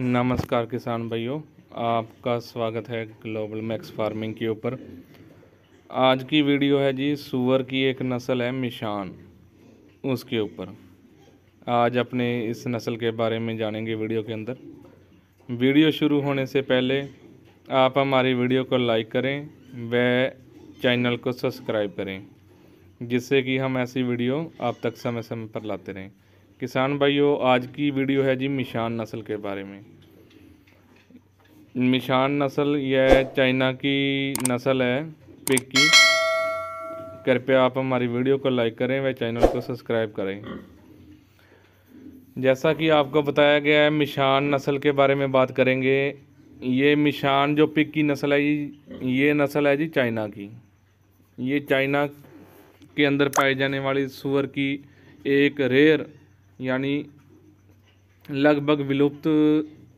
नमस्कार किसान भाइयों आपका स्वागत है ग्लोबल मैक्स फार्मिंग के ऊपर आज की वीडियो है जी सुअर की एक नस्ल है मिशान उसके ऊपर आज अपने इस नस्ल के बारे में जानेंगे वीडियो के अंदर वीडियो शुरू होने से पहले आप हमारी वीडियो को लाइक करें व चैनल को सब्सक्राइब करें जिससे कि हम ऐसी वीडियो आप तक समय समय पर लाते रहें किसान भाइयों आज की वीडियो है जी मिशान नस्ल के बारे में मिशान नस्ल यह चाइना की नस्ल है पिक की कृपया आप हमारी वीडियो को लाइक करें व चैनल को सब्सक्राइब करें जैसा कि आपको बताया गया है मिशान नस्ल के बारे में बात करेंगे ये मिशान जो पिक की नस्ल है जी ये नस्ल है जी चाइना की ये चाइना के अंदर पाए जाने वाली सुअर की एक रेयर यानी लगभग विलुप्त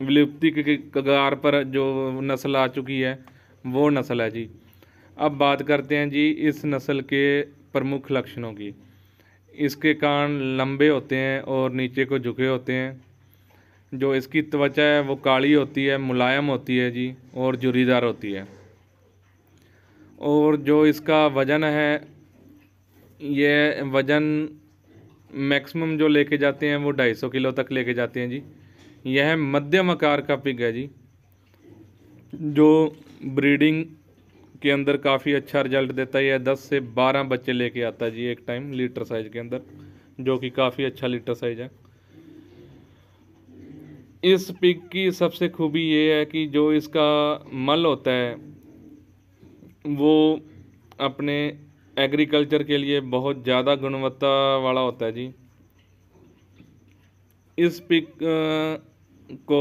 विलुप्ति के कगार पर जो नस्ल आ चुकी है वो नस्ल है जी अब बात करते हैं जी इस नस्ल के प्रमुख लक्षणों की इसके कान लंबे होते हैं और नीचे को झुके होते हैं जो इसकी त्वचा है वो काली होती है मुलायम होती है जी और जुरीदार होती है और जो इसका वज़न है ये वज़न मैक्सिमम जो लेके जाते हैं वो 250 किलो तक लेके जाते हैं जी यह मध्यम आकार का पिग है जी जो ब्रीडिंग के अंदर काफ़ी अच्छा रिजल्ट देता है यह दस से बारह बच्चे लेके आता है जी एक टाइम लीटर साइज के अंदर जो कि काफ़ी अच्छा लीटर साइज है इस पिग की सबसे खूबी ये है कि जो इसका मल होता है वो अपने एग्रीकल्चर के लिए बहुत ज़्यादा गुणवत्ता वाला होता है जी इस पिक को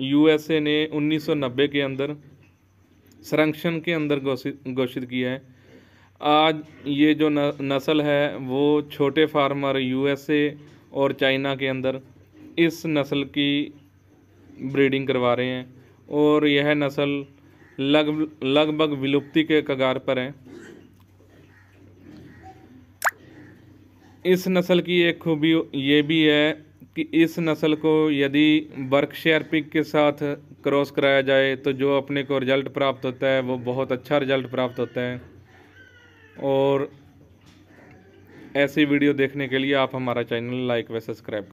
यूएसए ने 1990 के अंदर संरक्षण के अंदर घोषित किया है आज ये जो नस्ल है वो छोटे फार्मर यूएसए और चाइना के अंदर इस नस्ल की ब्रीडिंग करवा रहे हैं और यह नस्ल लग लगभग विलुप्ति के कगार पर है इस नस्ल की एक खूबी ये भी है कि इस नस्ल को यदि वर्कशेयर पिक के साथ क्रॉस कराया जाए तो जो अपने को रिज़ल्ट प्राप्त होता है वो बहुत अच्छा रिज़ल्ट प्राप्त होता है और ऐसी वीडियो देखने के लिए आप हमारा चैनल लाइक व सब्सक्राइब